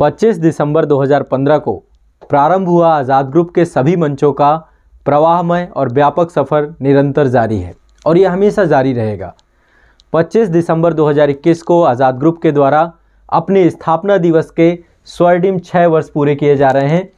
25 दिसंबर 2015 को प्रारंभ हुआ आज़ाद ग्रुप के सभी मंचों का प्रवाहमय और व्यापक सफ़र निरंतर जारी है और यह हमेशा जारी रहेगा 25 दिसंबर 2021 को आज़ाद ग्रुप के द्वारा अपने स्थापना दिवस के स्वर्णिम छः वर्ष पूरे किए जा रहे हैं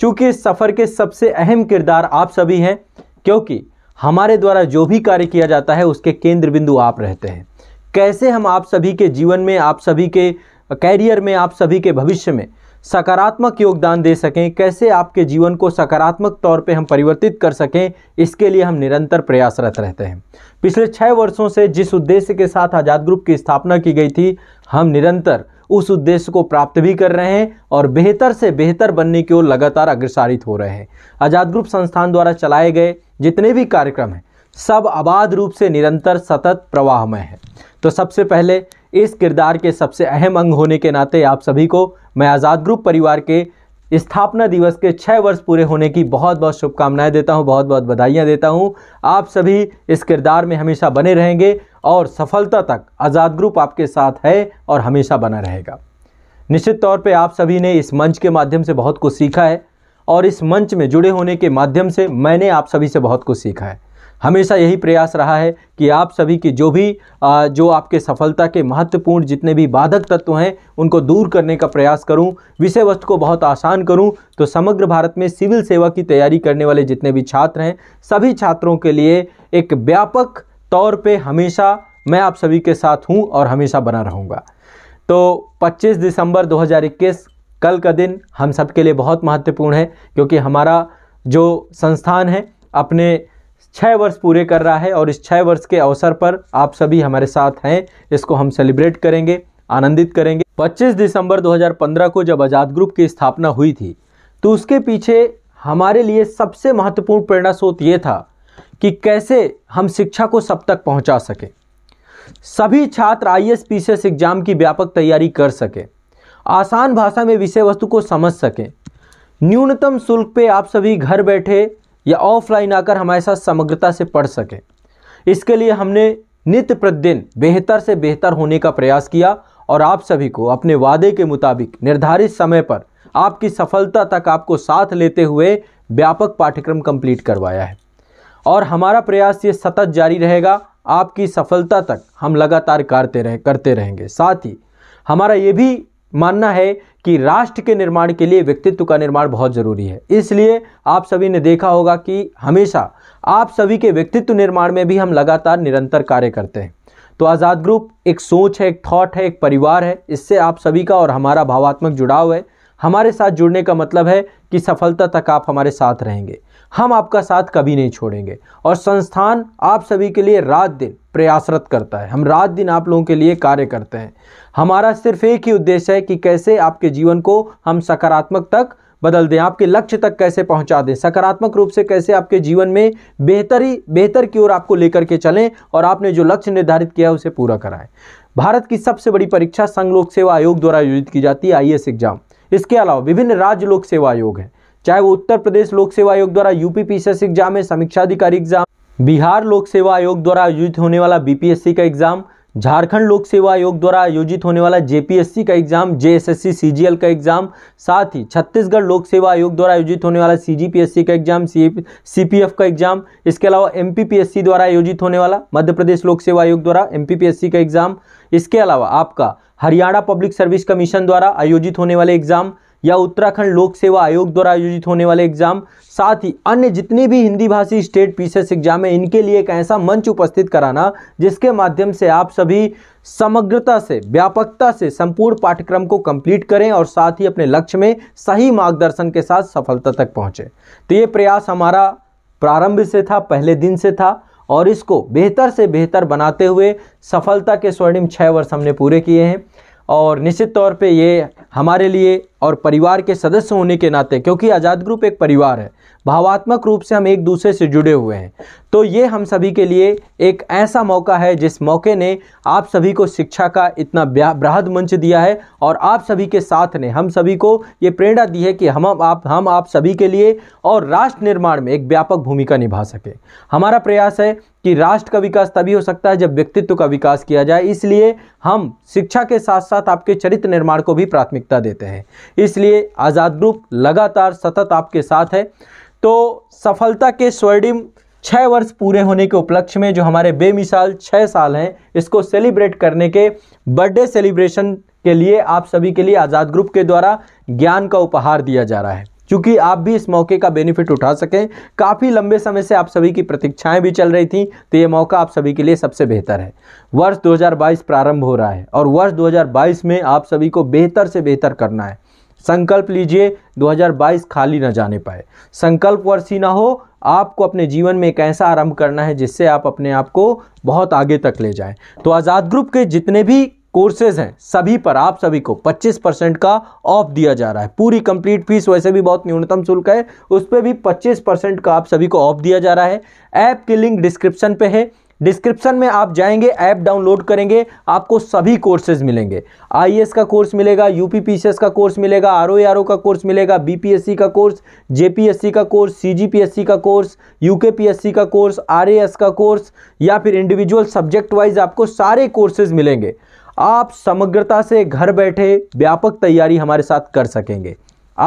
चूँकि इस सफ़र के सबसे अहम किरदार आप सभी हैं क्योंकि हमारे द्वारा जो भी कार्य किया जाता है उसके केंद्र बिंदु आप रहते हैं कैसे हम आप सभी के जीवन में आप सभी के कैरियर में आप सभी के भविष्य में सकारात्मक योगदान दे सकें कैसे आपके जीवन को सकारात्मक तौर पे हम परिवर्तित कर सकें इसके लिए हम निरंतर प्रयासरत रहते हैं पिछले छः वर्षों से जिस उद्देश्य के साथ आज़ाद ग्रुप की स्थापना की गई थी हम निरंतर उस उद्देश्य को प्राप्त भी कर रहे हैं और बेहतर से बेहतर बनने की ओर लगातार अग्रसारित हो रहे हैं आज़ाद ग्रुप संस्थान द्वारा चलाए गए जितने भी कार्यक्रम हैं सब आबाद रूप से निरंतर सतत प्रवाह में है तो सबसे पहले इस किरदार के सबसे अहम अंग होने के नाते आप सभी को मैं आज़ाद ग्रुप परिवार के स्थापना दिवस के छः वर्ष पूरे होने की बहुत बहुत शुभकामनाएं देता हूं बहुत बहुत बधाइयां देता हूं आप सभी इस किरदार में हमेशा बने रहेंगे और सफलता तक आज़ाद ग्रुप आपके साथ है और हमेशा बना रहेगा निश्चित तौर पे आप सभी ने इस मंच के माध्यम से बहुत कुछ सीखा है और इस मंच में जुड़े होने के माध्यम से मैंने आप सभी से बहुत कुछ सीखा है हमेशा यही प्रयास रहा है कि आप सभी की जो भी जो आपके सफलता के महत्वपूर्ण जितने भी बाधक तत्व हैं उनको दूर करने का प्रयास करूं विषय वस्तु को बहुत आसान करूं तो समग्र भारत में सिविल सेवा की तैयारी करने वाले जितने भी छात्र हैं सभी छात्रों के लिए एक व्यापक तौर पर हमेशा मैं आप सभी के साथ हूँ और हमेशा बना रहूँगा तो पच्चीस दिसंबर दो कल का दिन हम सब के लिए बहुत महत्वपूर्ण है क्योंकि हमारा जो संस्थान है अपने छः वर्ष पूरे कर रहा है और इस छः वर्ष के अवसर पर आप सभी हमारे साथ हैं इसको हम सेलिब्रेट करेंगे आनंदित करेंगे 25 दिसंबर 2015 को जब आज़ाद ग्रुप की स्थापना हुई थी तो उसके पीछे हमारे लिए सबसे महत्वपूर्ण प्रेरणा स्रोत ये था कि कैसे हम शिक्षा को सब तक पहुंचा सकें सभी छात्र आई एस पी एग्ज़ाम की व्यापक तैयारी कर सकें आसान भाषा में विषय वस्तु को समझ सकें न्यूनतम शुल्क पे आप सभी घर बैठे या ऑफलाइन आकर हमारे साथ समग्रता से पढ़ सकें इसके लिए हमने नित्य प्रतिदिन बेहतर से बेहतर होने का प्रयास किया और आप सभी को अपने वादे के मुताबिक निर्धारित समय पर आपकी सफलता तक आपको साथ लेते हुए व्यापक पाठ्यक्रम कंप्लीट करवाया है और हमारा प्रयास ये सतत जारी रहेगा आपकी सफलता तक हम लगातार करते रहे करते रहेंगे साथ ही हमारा ये भी मानना है कि राष्ट्र के निर्माण के लिए व्यक्तित्व का निर्माण बहुत ज़रूरी है इसलिए आप सभी ने देखा होगा कि हमेशा आप सभी के व्यक्तित्व निर्माण में भी हम लगातार निरंतर कार्य करते हैं तो आज़ाद ग्रुप एक सोच है एक थॉट है एक परिवार है इससे आप सभी का और हमारा भावात्मक जुड़ाव है हमारे साथ जुड़ने का मतलब है कि सफलता तक आप हमारे साथ रहेंगे हम आपका साथ कभी नहीं छोड़ेंगे और संस्थान आप सभी के लिए रात दिन प्रयासरत करता है हम रात दिन आप लोगों के लिए कार्य करते हैं हमारा सिर्फ एक ही उद्देश्य है कि कैसे आपके जीवन को हम सकारात्मक तक बदल दें आपके लक्ष्य तक कैसे पहुंचा दें सकारात्मक रूप से कैसे आपके जीवन में बेहतरी बेहतर की ओर आपको लेकर के चलें और आपने जो लक्ष्य निर्धारित किया है उसे पूरा कराएं भारत की सबसे बड़ी परीक्षा संघ लोक सेवा आयोग द्वारा आयोजित की जाती है आई एग्जाम इसके अलावा विभिन्न राज्य लोक सेवा आयोग है चाहे वो उत्तर प्रदेश लोक सेवा आयोग द्वारा यूपी पीसीएस एग्जाम है समीक्षाधिकारी एग्जाम बिहार लोक सेवा आयोग द्वारा आयोजित होने वाला बीपीएससी का एग्जाम झारखंड लोक सेवा आयोग द्वारा आयोजित होने वाला जेपीएससी का एग्जाम जेएसएससी सीजीएल का एग्जाम साथ ही छत्तीसगढ़ लोक सेवा आयोग द्वारा आयोजित होने वाला सीजीपीएससी का एग्जाम सीपीएफ का एग्जाम इसके अलावा एमपीपीएससी द्वारा आयोजित होने वाला मध्य प्रदेश लोक सेवा आयोग द्वारा एमपीपीएससी का एग्जाम इसके अलावा आपका हरियाणा पब्लिक सर्विस कमीशन द्वारा आयोजित होने वाले एग्जाम या उत्तराखंड लोक सेवा आयोग द्वारा आयोजित होने वाले एग्जाम साथ ही अन्य जितनी भी हिंदी भाषी स्टेट पीसीएस एग्जाम है इनके लिए एक ऐसा मंच उपस्थित कराना जिसके माध्यम से आप सभी समग्रता से व्यापकता से संपूर्ण पाठ्यक्रम को कंप्लीट करें और साथ ही अपने लक्ष्य में सही मार्गदर्शन के साथ सफलता तक पहुँचें तो ये प्रयास हमारा प्रारंभ से था पहले दिन से था और इसको बेहतर से बेहतर बनाते हुए सफलता के स्वर्णिम छः वर्ष हमने पूरे किए हैं और निश्चित तौर पे ये हमारे लिए और परिवार के सदस्य होने के नाते क्योंकि आज़ाद ग्रुप एक परिवार है भावात्मक रूप से हम एक दूसरे से जुड़े हुए हैं तो ये हम सभी के लिए एक ऐसा मौका है जिस मौके ने आप सभी को शिक्षा का इतना बृहद मंच दिया है और आप सभी के साथ ने हम सभी को ये प्रेरणा दी है कि हम आप हम आप सभी के लिए और राष्ट्र निर्माण में एक व्यापक भूमिका निभा सके हमारा प्रयास है कि राष्ट्र का विकास तभी हो सकता है जब व्यक्तित्व का विकास किया जाए इसलिए हम शिक्षा के साथ साथ आपके चरित्र निर्माण को भी प्राथमिकता देते हैं इसलिए आज़ाद ग्रुप लगातार सतत आपके साथ है तो सफलता के स्वर्णिम छः वर्ष पूरे होने के उपलक्ष्य में जो हमारे बेमिसाल छः साल हैं इसको सेलिब्रेट करने के बर्थडे सेलिब्रेशन के लिए आप सभी के लिए आज़ाद ग्रुप के द्वारा ज्ञान का उपहार दिया जा रहा है क्योंकि आप भी इस मौके का बेनिफिट उठा सकें काफ़ी लंबे समय से आप सभी की प्रतीक्षाएं भी चल रही थी तो ये मौका आप सभी के लिए सबसे बेहतर है वर्ष 2022 प्रारंभ हो रहा है और वर्ष 2022 में आप सभी को बेहतर से बेहतर करना है संकल्प लीजिए 2022 खाली ना जाने पाए संकल्प वर्षी ना हो आपको अपने जीवन में एक ऐसा आरंभ करना है जिससे आप अपने आप को बहुत आगे तक ले जाएं तो आज़ाद ग्रुप के जितने भी कोर्सेज हैं सभी पर आप सभी को 25 परसेंट का ऑफ दिया जा रहा है पूरी कंप्लीट फीस वैसे भी बहुत न्यूनतम शुल्क है उस पर भी 25 परसेंट का आप सभी को ऑफ दिया जा रहा है ऐप की लिंक डिस्क्रिप्शन पे है डिस्क्रिप्शन में आप जाएंगे ऐप डाउनलोड करेंगे आपको सभी कोर्सेज मिलेंगे आईएएस e का कोर्स मिलेगा यूपीपीसीएस का कोर्स मिलेगा ओ का कोर्स मिलेगा बीपीएससी का कोर्स जेपीएससी का कोर्स सीजीपीएससी का कोर्स यूकेपीएससी का कोर्स आरएएस का कोर्स या फिर इंडिविजुअल सब्जेक्ट वाइज आपको सारे कोर्सेज मिलेंगे आप समग्रता से घर बैठे व्यापक तैयारी हमारे साथ कर सकेंगे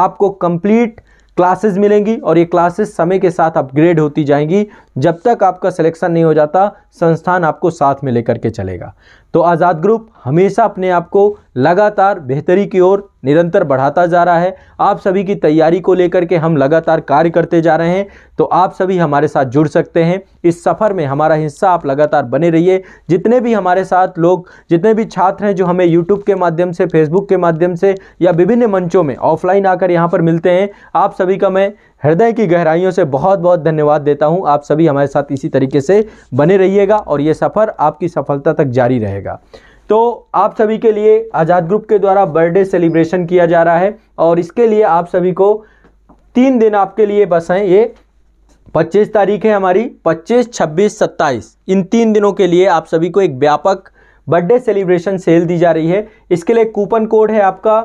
आपको कंप्लीट क्लासेस मिलेंगी और ये क्लासेस समय के साथ अपग्रेड होती जाएंगी जब तक आपका सिलेक्शन नहीं हो जाता संस्थान आपको साथ में लेकर के चलेगा तो आज़ाद ग्रुप हमेशा अपने आप को लगातार बेहतरी की ओर निरंतर बढ़ाता जा रहा है आप सभी की तैयारी को लेकर के हम लगातार कार्य करते जा रहे हैं तो आप सभी हमारे साथ जुड़ सकते हैं इस सफ़र में हमारा हिस्सा आप लगातार बने रहिए जितने भी हमारे साथ लोग जितने भी छात्र हैं जो हमें यूट्यूब के माध्यम से फेसबुक के माध्यम से या विभिन्न मंचों में ऑफलाइन आकर यहाँ पर मिलते हैं आप सभी का मैं हृदय की गहराइयों से बहुत बहुत धन्यवाद देता हूँ आप सभी हमारे साथ इसी तरीके से बने रहिएगा और ये सफ़र आपकी सफलता तक जारी रहेगा तो आप सभी के लिए आज़ाद ग्रुप के द्वारा बर्थडे सेलिब्रेशन किया जा रहा है और इसके लिए आप सभी को तीन दिन आपके लिए बस हैं ये 25 तारीख है हमारी 25, 26, 27 इन तीन दिनों के लिए आप सभी को एक व्यापक बर्थडे सेलिब्रेशन सेल दी जा रही है इसके लिए कूपन कोड है आपका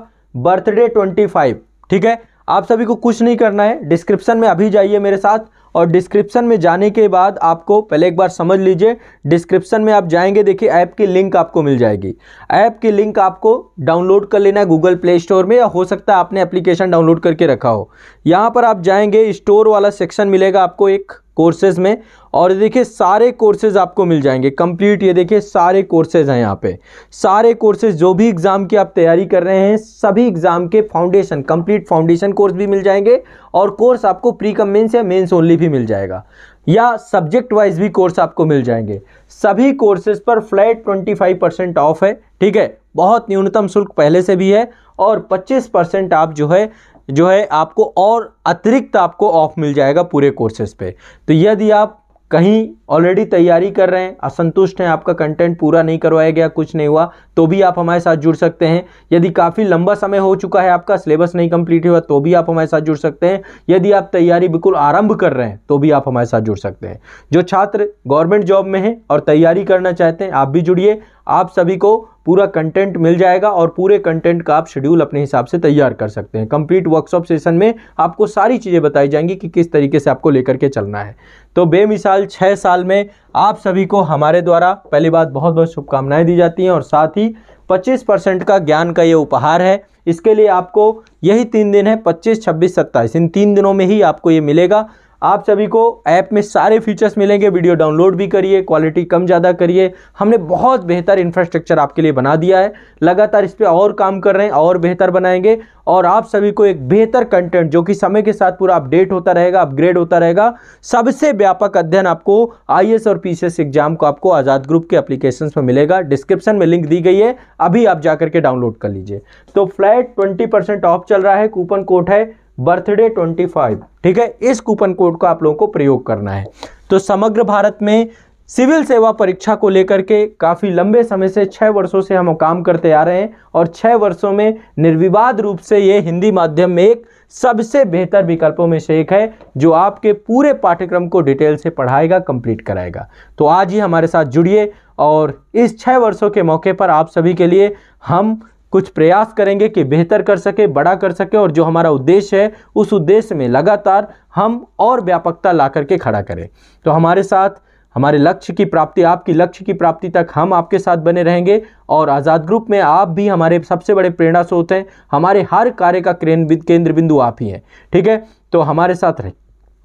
बर्थडे 25 ठीक है आप सभी को कुछ नहीं करना है डिस्क्रिप्शन में अभी जाइए मेरे साथ और डिस्क्रिप्शन में जाने के बाद आपको पहले एक बार समझ लीजिए डिस्क्रिप्शन में आप जाएंगे देखिए ऐप की लिंक आपको मिल जाएगी ऐप की लिंक आपको डाउनलोड कर लेना है गूगल प्ले स्टोर में या हो सकता है आपने एप्लीकेशन डाउनलोड करके रखा हो यहाँ पर आप जाएंगे स्टोर वाला सेक्शन मिलेगा आपको एक कोर्सेज में और देखिए सारे कोर्सेज आपको मिल जाएंगे कंप्लीट ये देखिए सारे कोर्सेज हैं यहाँ पे सारे कोर्सेज जो भी एग्ज़ाम की आप तैयारी कर रहे हैं सभी एग्ज़ाम के फाउंडेशन कंप्लीट फाउंडेशन कोर्स भी मिल जाएंगे और कोर्स आपको प्री कम मेन्स या मेन्स ओनली भी मिल जाएगा या सब्जेक्ट वाइज भी कोर्स आपको मिल जाएंगे सभी कोर्सेज पर फ्लैट 25 परसेंट ऑफ है ठीक है बहुत न्यूनतम शुल्क पहले से भी है और 25 परसेंट आप जो है जो है आपको और अतिरिक्त आपको ऑफ मिल जाएगा पूरे कोर्सेज पे तो यदि आप कहीं ऑलरेडी तैयारी कर रहे हैं असंतुष्ट हैं आपका कंटेंट पूरा नहीं करवाया गया कुछ नहीं हुआ तो भी आप हमारे साथ जुड़ सकते हैं यदि काफ़ी लंबा समय हो चुका है आपका सिलेबस नहीं कंप्लीट हुआ तो भी आप हमारे साथ जुड़ सकते हैं यदि आप तैयारी बिल्कुल आरंभ कर रहे हैं तो भी आप हमारे साथ जुड़ सकते हैं जो छात्र गवर्नमेंट जॉब में हैं और तैयारी करना चाहते हैं आप भी जुड़िए आप सभी को पूरा कंटेंट मिल जाएगा और पूरे कंटेंट का आप शेड्यूल अपने हिसाब से तैयार कर सकते हैं कंप्लीट वर्कशॉप सेशन में आपको सारी चीज़ें बताई जाएंगी कि किस तरीके से आपको लेकर के चलना है तो बेमिसाल छः साल में आप सभी को हमारे द्वारा पहली बात बहुत बहुत शुभकामनाएं दी जाती हैं और साथ ही 25 परसेंट का ज्ञान का ये उपहार है इसके लिए आपको यही तीन दिन है 25, 26, 27 इन तीन दिनों में ही आपको ये मिलेगा आप सभी को ऐप में सारे फीचर्स मिलेंगे वीडियो डाउनलोड भी करिए क्वालिटी कम ज़्यादा करिए हमने बहुत बेहतर इंफ्रास्ट्रक्चर आपके लिए बना दिया है लगातार इस पर और काम कर रहे हैं और बेहतर बनाएंगे और आप सभी को एक बेहतर कंटेंट जो कि समय के साथ पूरा अपडेट होता रहेगा अपग्रेड होता रहेगा सबसे व्यापक अध्ययन आपको आई और पी एग्जाम को आपको आज़ाद ग्रुप के अप्लीकेशन में मिलेगा डिस्क्रिप्शन में लिंक दी गई है अभी आप जाकर के डाउनलोड कर लीजिए तो फ्लैट ट्वेंटी ऑफ चल रहा है कूपन कोड है बर्थडे 25 ठीक है इस कूपन कोड को आप लोगों को प्रयोग करना है तो समग्र भारत में सिविल सेवा परीक्षा को लेकर के काफ़ी लंबे समय से छः वर्षों से हम काम करते आ रहे हैं और छः वर्षों में निर्विवाद रूप से ये हिंदी माध्यम में एक सबसे बेहतर विकल्पों में से एक है जो आपके पूरे पाठ्यक्रम को डिटेल से पढ़ाएगा कंप्लीट कराएगा तो आज ही हमारे साथ जुड़िए और इस छः वर्षों के मौके पर आप सभी के लिए हम कुछ प्रयास करेंगे कि बेहतर कर सके बड़ा कर सके और जो हमारा उद्देश्य है उस उद्देश्य में लगातार हम और व्यापकता ला करके खड़ा करें तो हमारे साथ हमारे लक्ष्य की प्राप्ति आपकी लक्ष्य की प्राप्ति तक हम आपके साथ बने रहेंगे और आज़ाद ग्रुप में आप भी हमारे सबसे बड़े प्रेरणा स्रोत हैं हमारे हर कार्य का केंद्र बिंदु आप ही हैं ठीक है तो हमारे साथ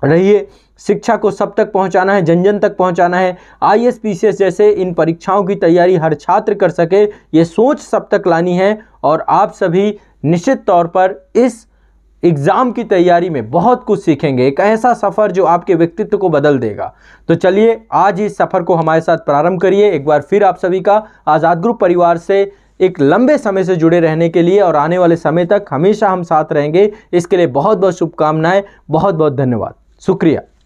रहिए शिक्षा को सब तक पहुंचाना है जन जन तक पहुंचाना है आई एस जैसे इन परीक्षाओं की तैयारी हर छात्र कर सके ये सोच सब तक लानी है और आप सभी निश्चित तौर पर इस एग्ज़ाम की तैयारी में बहुत कुछ सीखेंगे एक ऐसा सफ़र जो आपके व्यक्तित्व को बदल देगा तो चलिए आज इस सफ़र को हमारे साथ प्रारंभ करिए एक बार फिर आप सभी का आज़ाद ग्रुप परिवार से एक लंबे समय से जुड़े रहने के लिए और आने वाले समय तक हमेशा हम साथ रहेंगे इसके लिए बहुत बहुत शुभकामनाएं बहुत बहुत धन्यवाद शुक्रिया